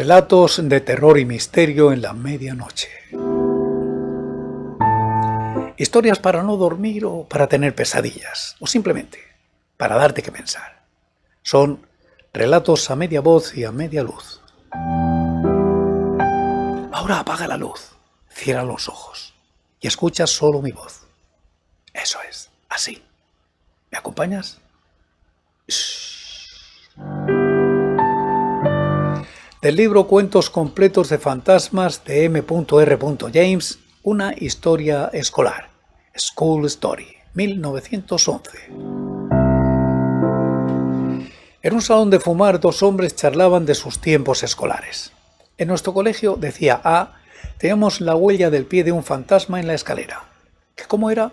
Relatos de terror y misterio en la medianoche. Historias para no dormir o para tener pesadillas, o simplemente para darte que pensar. Son relatos a media voz y a media luz. Ahora apaga la luz, cierra los ojos y escucha solo mi voz. Eso es, así. ¿Me acompañas? del libro Cuentos Completos de Fantasmas de M.R. James, Una Historia Escolar, School Story, 1911. En un salón de fumar dos hombres charlaban de sus tiempos escolares. En nuestro colegio, decía A, teníamos la huella del pie de un fantasma en la escalera. ¿Que cómo era?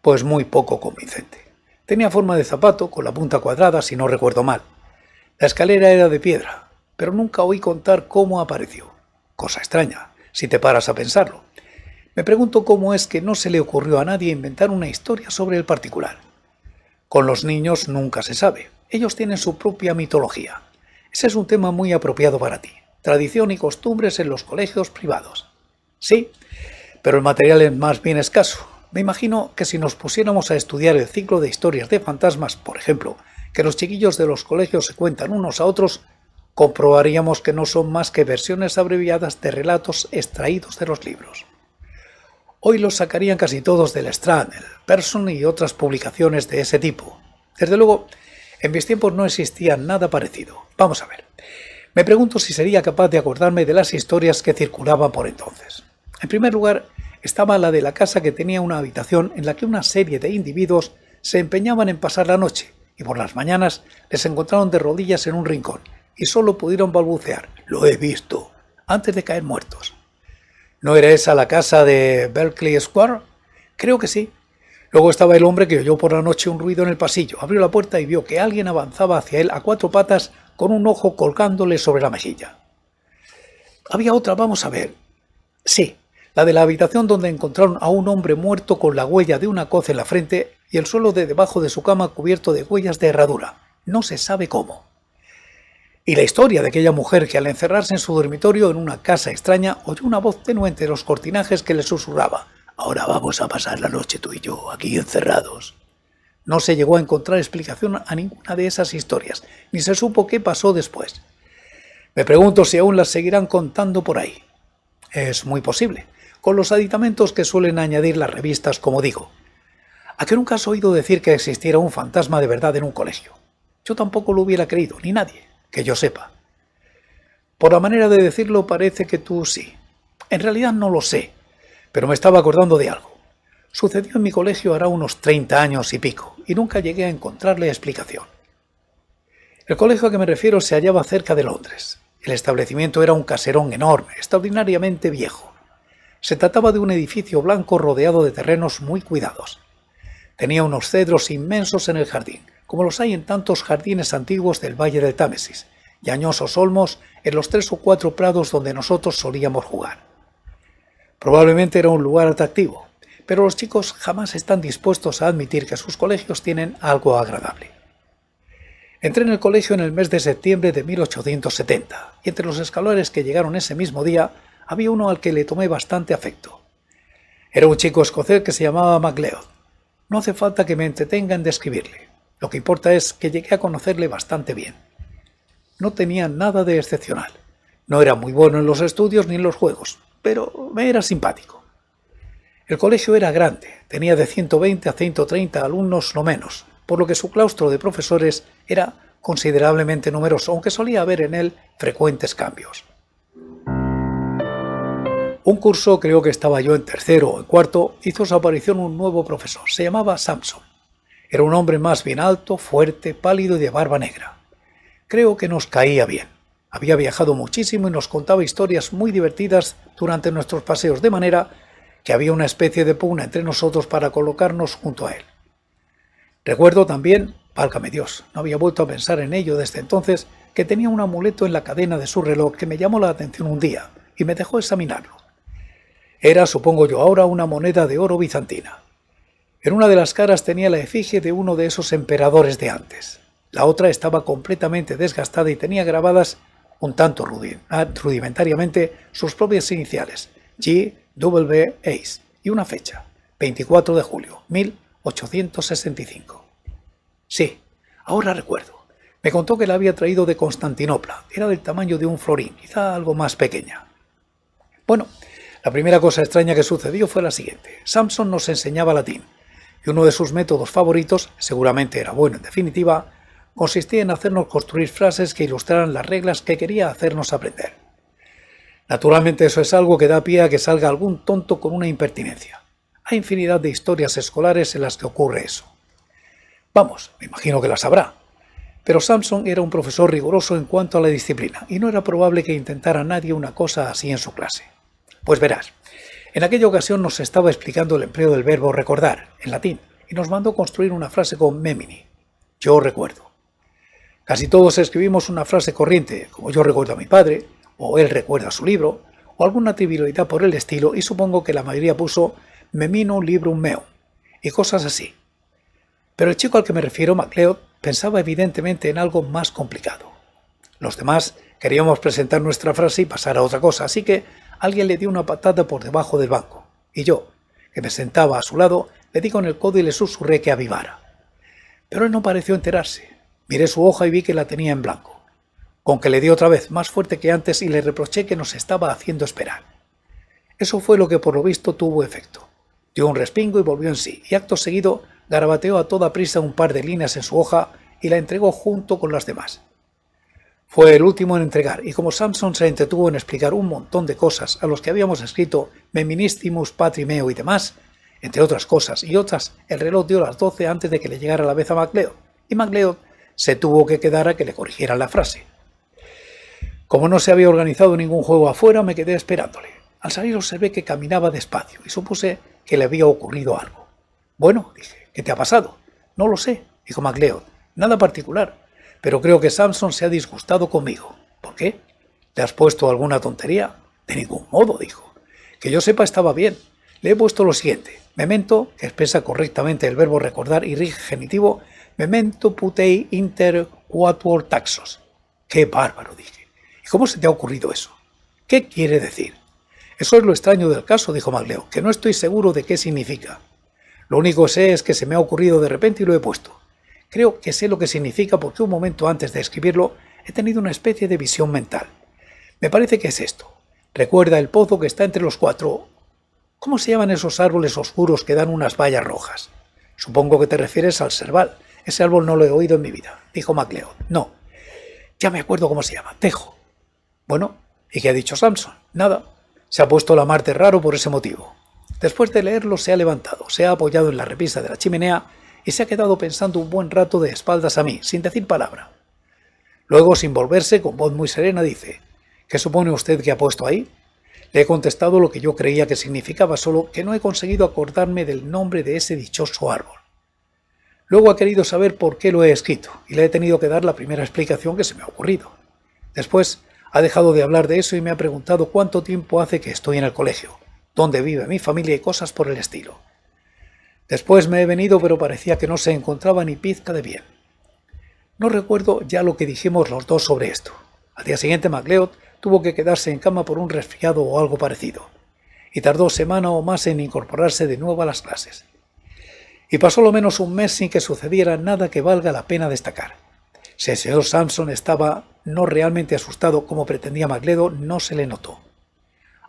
Pues muy poco convincente. Tenía forma de zapato, con la punta cuadrada, si no recuerdo mal. La escalera era de piedra, pero nunca oí contar cómo apareció. Cosa extraña, si te paras a pensarlo. Me pregunto cómo es que no se le ocurrió a nadie inventar una historia sobre el particular. Con los niños nunca se sabe. Ellos tienen su propia mitología. Ese es un tema muy apropiado para ti. Tradición y costumbres en los colegios privados. Sí, pero el material es más bien escaso. Me imagino que si nos pusiéramos a estudiar el ciclo de historias de fantasmas, por ejemplo, que los chiquillos de los colegios se cuentan unos a otros, comprobaríamos que no son más que versiones abreviadas de relatos extraídos de los libros. Hoy los sacarían casi todos del Strand, Person y otras publicaciones de ese tipo. Desde luego, en mis tiempos no existía nada parecido. Vamos a ver. Me pregunto si sería capaz de acordarme de las historias que circulaban por entonces. En primer lugar, estaba la de la casa que tenía una habitación en la que una serie de individuos se empeñaban en pasar la noche y por las mañanas les encontraron de rodillas en un rincón, y solo pudieron balbucear, lo he visto, antes de caer muertos. ¿No era esa la casa de Berkeley Square? Creo que sí. Luego estaba el hombre que oyó por la noche un ruido en el pasillo, abrió la puerta y vio que alguien avanzaba hacia él a cuatro patas con un ojo colgándole sobre la mejilla. Había otra, vamos a ver. Sí, la de la habitación donde encontraron a un hombre muerto con la huella de una coz en la frente y el suelo de debajo de su cama cubierto de huellas de herradura. No se sabe cómo y la historia de aquella mujer que al encerrarse en su dormitorio en una casa extraña oyó una voz tenue entre los cortinajes que le susurraba Ahora vamos a pasar la noche tú y yo aquí encerrados. No se llegó a encontrar explicación a ninguna de esas historias, ni se supo qué pasó después. Me pregunto si aún las seguirán contando por ahí. Es muy posible, con los aditamentos que suelen añadir las revistas, como digo. ¿A qué nunca has oído decir que existiera un fantasma de verdad en un colegio? Yo tampoco lo hubiera creído, ni nadie que yo sepa. Por la manera de decirlo parece que tú sí. En realidad no lo sé, pero me estaba acordando de algo. Sucedió en mi colegio hará unos 30 años y pico, y nunca llegué a encontrarle explicación. El colegio a que me refiero se hallaba cerca de Londres. El establecimiento era un caserón enorme, extraordinariamente viejo. Se trataba de un edificio blanco rodeado de terrenos muy cuidados. Tenía unos cedros inmensos en el jardín, como los hay en tantos jardines antiguos del valle del Támesis, y añosos olmos en los tres o cuatro prados donde nosotros solíamos jugar. Probablemente era un lugar atractivo, pero los chicos jamás están dispuestos a admitir que sus colegios tienen algo agradable. Entré en el colegio en el mes de septiembre de 1870, y entre los escalones que llegaron ese mismo día había uno al que le tomé bastante afecto. Era un chico escocés que se llamaba MacLeod. No hace falta que me entretenga en describirle. Lo que importa es que llegué a conocerle bastante bien. No tenía nada de excepcional. No era muy bueno en los estudios ni en los juegos, pero me era simpático. El colegio era grande, tenía de 120 a 130 alumnos lo menos, por lo que su claustro de profesores era considerablemente numeroso, aunque solía haber en él frecuentes cambios. Un curso, creo que estaba yo en tercero o en cuarto, hizo su aparición un nuevo profesor. Se llamaba Samson. Era un hombre más bien alto, fuerte, pálido y de barba negra. Creo que nos caía bien. Había viajado muchísimo y nos contaba historias muy divertidas durante nuestros paseos, de manera que había una especie de pugna entre nosotros para colocarnos junto a él. Recuerdo también, válgame Dios, no había vuelto a pensar en ello desde entonces, que tenía un amuleto en la cadena de su reloj que me llamó la atención un día y me dejó examinarlo. Era, supongo yo ahora, una moneda de oro bizantina. En una de las caras tenía la efigie de uno de esos emperadores de antes. La otra estaba completamente desgastada y tenía grabadas, un tanto ah, rudimentariamente, sus propias iniciales, G.W. y una fecha, 24 de julio, 1865. Sí, ahora recuerdo. Me contó que la había traído de Constantinopla. Era del tamaño de un florín, quizá algo más pequeña. Bueno, la primera cosa extraña que sucedió fue la siguiente. Samson nos enseñaba latín y uno de sus métodos favoritos, seguramente era bueno en definitiva, consistía en hacernos construir frases que ilustraran las reglas que quería hacernos aprender. Naturalmente eso es algo que da pie a que salga algún tonto con una impertinencia. Hay infinidad de historias escolares en las que ocurre eso. Vamos, me imagino que las habrá. Pero Samson era un profesor riguroso en cuanto a la disciplina y no era probable que intentara nadie una cosa así en su clase. Pues verás, en aquella ocasión nos estaba explicando el empleo del verbo recordar, en latín, y nos mandó construir una frase con memini. Yo recuerdo. Casi todos escribimos una frase corriente, como yo recuerdo a mi padre, o él recuerda su libro, o alguna trivialidad por el estilo, y supongo que la mayoría puso memino librum meo, y cosas así. Pero el chico al que me refiero, MacLeod, pensaba evidentemente en algo más complicado. Los demás queríamos presentar nuestra frase y pasar a otra cosa, así que alguien le dio una patada por debajo del banco, y yo, que me sentaba a su lado, le di con el codo y le susurré que avivara. Pero él no pareció enterarse. Miré su hoja y vi que la tenía en blanco. Con que le di otra vez más fuerte que antes y le reproché que nos estaba haciendo esperar. Eso fue lo que por lo visto tuvo efecto. Dio un respingo y volvió en sí, y acto seguido garabateó a toda prisa un par de líneas en su hoja y la entregó junto con las demás. Fue el último en entregar, y como Samson se entretuvo en explicar un montón de cosas a los que habíamos escrito Meministimus Patrimeo y demás, entre otras cosas y otras, el reloj dio las 12 antes de que le llegara la vez a MacLeod, y MacLeod se tuvo que quedar a que le corrigiera la frase. Como no se había organizado ningún juego afuera, me quedé esperándole. Al salir observé que caminaba despacio y supuse que le había ocurrido algo. Bueno, dije, ¿qué te ha pasado? No lo sé, dijo MacLeod. Nada particular pero creo que Samson se ha disgustado conmigo. ¿Por qué? ¿Te has puesto alguna tontería? De ningún modo, dijo. Que yo sepa estaba bien. Le he puesto lo siguiente. Memento, que expresa correctamente el verbo recordar y rige genitivo, memento putei inter quatuor taxos. ¡Qué bárbaro! dije. ¿Y cómo se te ha ocurrido eso? ¿Qué quiere decir? Eso es lo extraño del caso, dijo Magleo, que no estoy seguro de qué significa. Lo único que sé es que se me ha ocurrido de repente y lo he puesto. Creo que sé lo que significa porque un momento antes de escribirlo he tenido una especie de visión mental. Me parece que es esto. Recuerda el pozo que está entre los cuatro... ¿Cómo se llaman esos árboles oscuros que dan unas vallas rojas? Supongo que te refieres al cerval. Ese árbol no lo he oído en mi vida, dijo MacLeod. No. Ya me acuerdo cómo se llama. Tejo. Bueno, ¿y qué ha dicho Samson? Nada. Se ha puesto la Marte raro por ese motivo. Después de leerlo se ha levantado, se ha apoyado en la repisa de la chimenea y se ha quedado pensando un buen rato de espaldas a mí, sin decir palabra. Luego, sin volverse, con voz muy serena, dice, ¿Qué supone usted que ha puesto ahí? Le he contestado lo que yo creía que significaba, solo que no he conseguido acordarme del nombre de ese dichoso árbol. Luego ha querido saber por qué lo he escrito, y le he tenido que dar la primera explicación que se me ha ocurrido. Después ha dejado de hablar de eso y me ha preguntado cuánto tiempo hace que estoy en el colegio, dónde vive mi familia y cosas por el estilo. Después me he venido, pero parecía que no se encontraba ni pizca de bien. No recuerdo ya lo que dijimos los dos sobre esto. Al día siguiente MacLeod tuvo que quedarse en cama por un resfriado o algo parecido, y tardó semana o más en incorporarse de nuevo a las clases. Y pasó lo menos un mes sin que sucediera nada que valga la pena destacar. Si el señor Samson estaba no realmente asustado como pretendía MacLeod, no se le notó.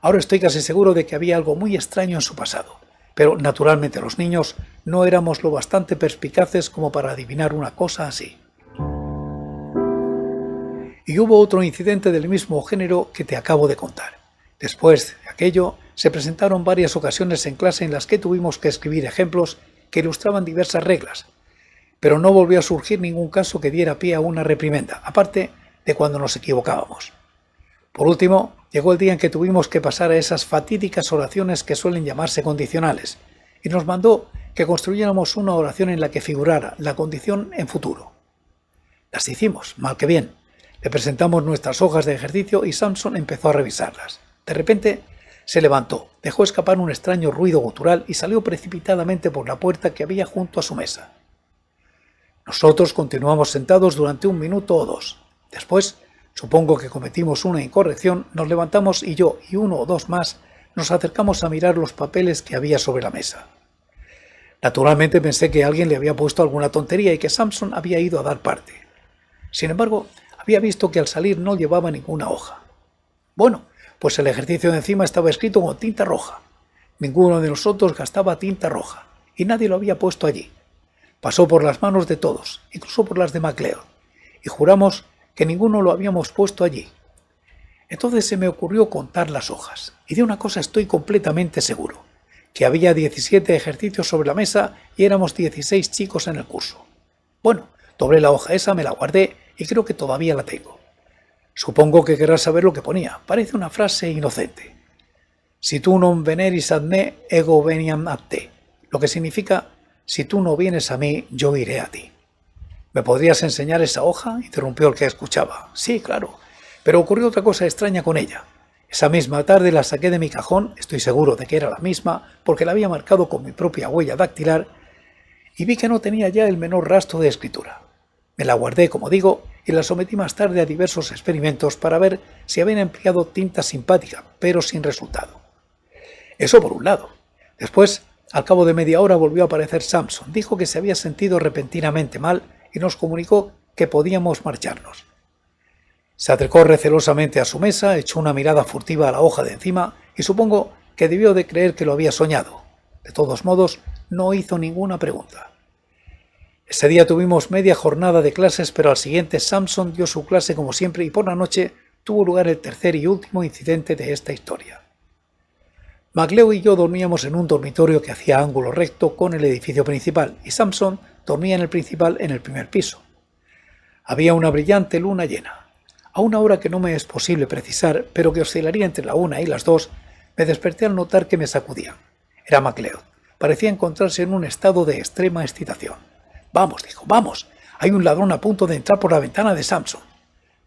Ahora estoy casi seguro de que había algo muy extraño en su pasado pero naturalmente los niños no éramos lo bastante perspicaces como para adivinar una cosa así. Y hubo otro incidente del mismo género que te acabo de contar. Después de aquello, se presentaron varias ocasiones en clase en las que tuvimos que escribir ejemplos que ilustraban diversas reglas, pero no volvió a surgir ningún caso que diera pie a una reprimenda, aparte de cuando nos equivocábamos. Por último, llegó el día en que tuvimos que pasar a esas fatídicas oraciones que suelen llamarse condicionales, y nos mandó que construyéramos una oración en la que figurara la condición en futuro. Las hicimos, mal que bien. Le presentamos nuestras hojas de ejercicio y Samson empezó a revisarlas. De repente, se levantó, dejó escapar un extraño ruido gutural y salió precipitadamente por la puerta que había junto a su mesa. Nosotros continuamos sentados durante un minuto o dos. Después, Supongo que cometimos una incorrección, nos levantamos y yo y uno o dos más nos acercamos a mirar los papeles que había sobre la mesa. Naturalmente pensé que alguien le había puesto alguna tontería y que Samson había ido a dar parte. Sin embargo, había visto que al salir no llevaba ninguna hoja. Bueno, pues el ejercicio de encima estaba escrito con tinta roja. Ninguno de nosotros gastaba tinta roja, y nadie lo había puesto allí. Pasó por las manos de todos, incluso por las de MacLeod, y juramos que ninguno lo habíamos puesto allí. Entonces se me ocurrió contar las hojas, y de una cosa estoy completamente seguro, que había 17 ejercicios sobre la mesa y éramos 16 chicos en el curso. Bueno, doblé la hoja esa, me la guardé y creo que todavía la tengo. Supongo que querrás saber lo que ponía, parece una frase inocente. Si tú non veneris ad me, ego veniam ad te, lo que significa, si tú no vienes a mí, yo iré a ti. ¿Me podrías enseñar esa hoja? interrumpió el que escuchaba. Sí, claro. Pero ocurrió otra cosa extraña con ella. Esa misma tarde la saqué de mi cajón, estoy seguro de que era la misma, porque la había marcado con mi propia huella dactilar, y vi que no tenía ya el menor rastro de escritura. Me la guardé, como digo, y la sometí más tarde a diversos experimentos para ver si habían empleado tinta simpática, pero sin resultado. Eso por un lado. Después, al cabo de media hora volvió a aparecer Samson. Dijo que se había sentido repentinamente mal y nos comunicó que podíamos marcharnos. Se acercó recelosamente a su mesa, echó una mirada furtiva a la hoja de encima y supongo que debió de creer que lo había soñado. De todos modos, no hizo ninguna pregunta. Ese día tuvimos media jornada de clases, pero al siguiente Samson dio su clase como siempre y por la noche tuvo lugar el tercer y último incidente de esta historia. MacLeod y yo dormíamos en un dormitorio que hacía ángulo recto con el edificio principal y Samson dormía en el principal en el primer piso. Había una brillante luna llena. A una hora que no me es posible precisar, pero que oscilaría entre la una y las dos, me desperté al notar que me sacudía. Era MacLeod. Parecía encontrarse en un estado de extrema excitación. Vamos, dijo, vamos. Hay un ladrón a punto de entrar por la ventana de Samson.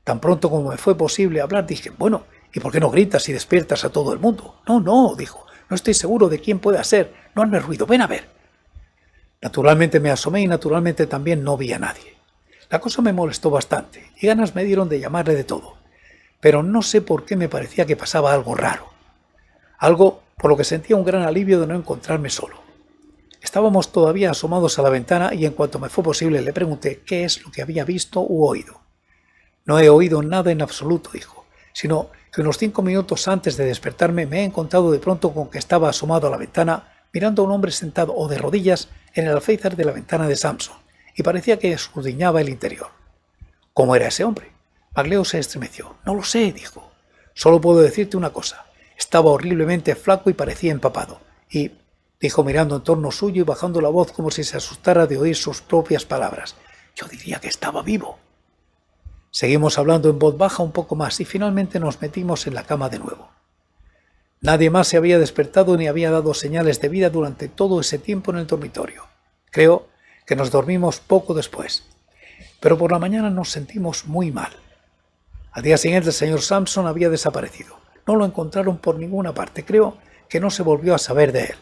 Tan pronto como me fue posible hablar, dije, bueno, ¿y por qué no gritas y despiertas a todo el mundo? No, no, dijo, no estoy seguro de quién pueda ser. No hagas ruido, ven a ver. Naturalmente me asomé y naturalmente también no vi a nadie. La cosa me molestó bastante y ganas me dieron de llamarle de todo, pero no sé por qué me parecía que pasaba algo raro. Algo por lo que sentía un gran alivio de no encontrarme solo. Estábamos todavía asomados a la ventana y en cuanto me fue posible le pregunté qué es lo que había visto u oído. No he oído nada en absoluto, dijo, sino que unos cinco minutos antes de despertarme me he encontrado de pronto con que estaba asomado a la ventana mirando a un hombre sentado o de rodillas en el alféizar de la ventana de Samson y parecía que escudriñaba el interior. ¿Cómo era ese hombre? Magleo se estremeció. No lo sé, dijo. Solo puedo decirte una cosa. Estaba horriblemente flaco y parecía empapado. Y, dijo mirando en torno suyo y bajando la voz como si se asustara de oír sus propias palabras, yo diría que estaba vivo. Seguimos hablando en voz baja un poco más y finalmente nos metimos en la cama de nuevo. Nadie más se había despertado ni había dado señales de vida durante todo ese tiempo en el dormitorio. Creo que nos dormimos poco después. Pero por la mañana nos sentimos muy mal. Al día siguiente el señor Sampson había desaparecido. No lo encontraron por ninguna parte. Creo que no se volvió a saber de él.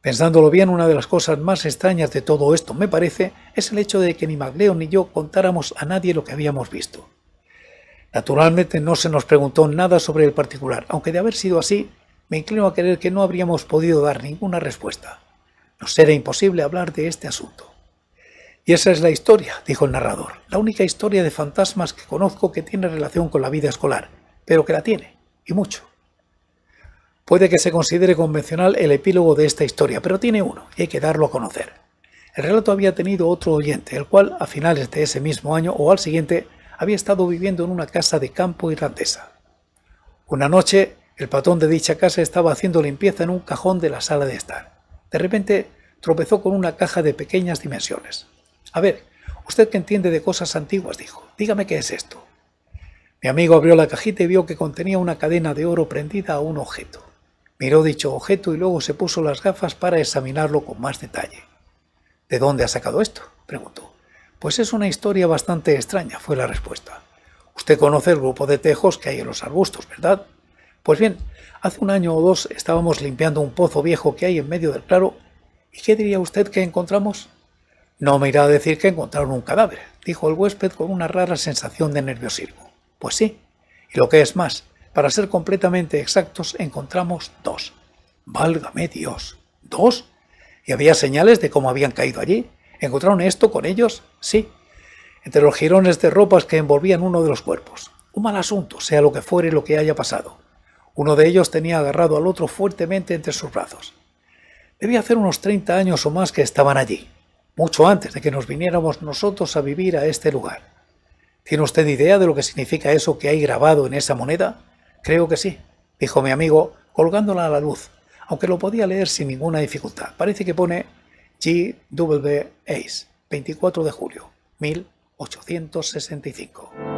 Pensándolo bien, una de las cosas más extrañas de todo esto, me parece, es el hecho de que ni Magleo ni yo contáramos a nadie lo que habíamos visto. Naturalmente no se nos preguntó nada sobre el particular, aunque de haber sido así, me inclino a creer que no habríamos podido dar ninguna respuesta. Nos era imposible hablar de este asunto. Y esa es la historia, dijo el narrador, la única historia de fantasmas que conozco que tiene relación con la vida escolar, pero que la tiene, y mucho. Puede que se considere convencional el epílogo de esta historia, pero tiene uno, y hay que darlo a conocer. El relato había tenido otro oyente, el cual, a finales de ese mismo año o al siguiente, había estado viviendo en una casa de campo irlandesa. Una noche, el patrón de dicha casa estaba haciendo limpieza en un cajón de la sala de estar. De repente, tropezó con una caja de pequeñas dimensiones. A ver, usted que entiende de cosas antiguas, dijo, dígame qué es esto. Mi amigo abrió la cajita y vio que contenía una cadena de oro prendida a un objeto. Miró dicho objeto y luego se puso las gafas para examinarlo con más detalle. ¿De dónde ha sacado esto? preguntó. Pues es una historia bastante extraña, fue la respuesta. Usted conoce el grupo de tejos que hay en los arbustos, ¿verdad? Pues bien, hace un año o dos estábamos limpiando un pozo viejo que hay en medio del claro, ¿y qué diría usted que encontramos? No me irá a decir que encontraron un cadáver, dijo el huésped con una rara sensación de nerviosismo. Pues sí, y lo que es más, para ser completamente exactos, encontramos dos. Válgame Dios, ¿dos? ¿Y había señales de cómo habían caído allí? ¿Encontraron esto con ellos? sí, entre los jirones de ropas que envolvían uno de los cuerpos. Un mal asunto, sea lo que fuere lo que haya pasado. Uno de ellos tenía agarrado al otro fuertemente entre sus brazos. Debía hacer unos 30 años o más que estaban allí, mucho antes de que nos viniéramos nosotros a vivir a este lugar. ¿Tiene usted idea de lo que significa eso que hay grabado en esa moneda? Creo que sí, dijo mi amigo, colgándola a la luz, aunque lo podía leer sin ninguna dificultad. Parece que pone GW Ace. 24 de julio 1865.